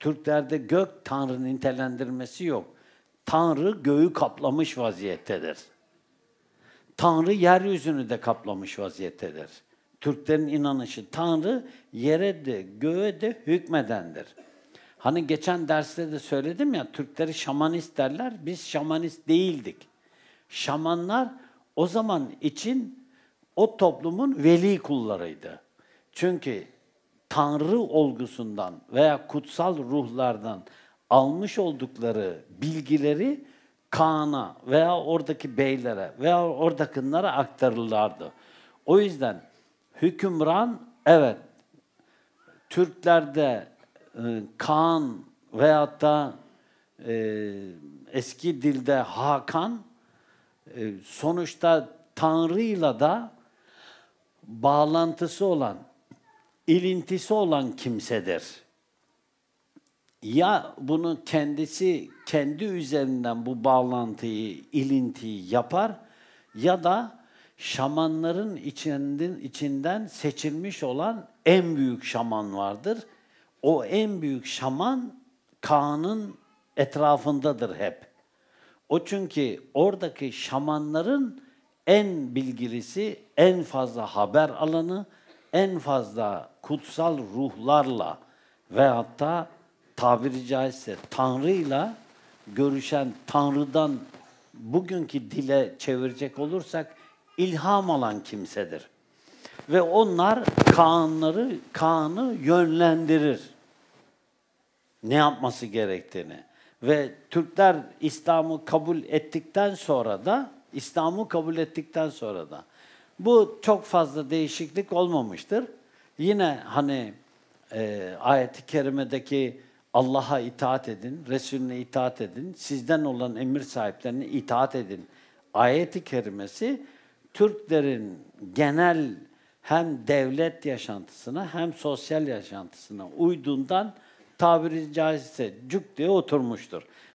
Türklerde gök tanrının nitelendirmesi yok. Tanrı göğü kaplamış vaziyettedir. Tanrı yeryüzünü de kaplamış vaziyettedir. Türklerin inanışı Tanrı yere de göğe de hükmedendir. Hani geçen derste de söyledim ya Türkleri şamanist derler. Biz şamanist değildik. Şamanlar o zaman için o toplumun veli kullarıydı. Çünkü tanrı olgusundan veya kutsal ruhlardan almış oldukları bilgileri Kaan'a veya oradaki beylere veya oradakınlara aktarırlardı. O yüzden hükümran evet Türklerde e, Kaan veyahut da e, eski dilde Hakan e, sonuçta Tanrı'yla da bağlantısı olan ilintisi olan kimsedir. Ya bunu kendisi kendi üzerinden bu bağlantıyı, ilintiyi yapar ya da şamanların içinden, içinden seçilmiş olan en büyük şaman vardır. O en büyük şaman Kaan'ın etrafındadır hep. O çünkü oradaki şamanların en bilgilisi, en fazla haber alanı, en fazla kutsal ruhlarla ve hatta tabiri caizse Tanrı'yla görüşen Tanrı'dan bugünkü dile çevirecek olursak ilham alan kimsedir. Ve onlar Kaan'ları, Kaan'ı yönlendirir. Ne yapması gerektiğini. Ve Türkler İslam'ı kabul ettikten sonra da İslam'ı kabul ettikten sonra da bu çok fazla değişiklik olmamıştır. Yine hani e, i kerimedeki Allah'a itaat edin, Resulüne itaat edin, sizden olan emir sahiplerine itaat edin. Ayet-i kerimesi Türklerin genel hem devlet yaşantısına hem sosyal yaşantısına uyduğundan tabiri caizse cuk diye oturmuştur.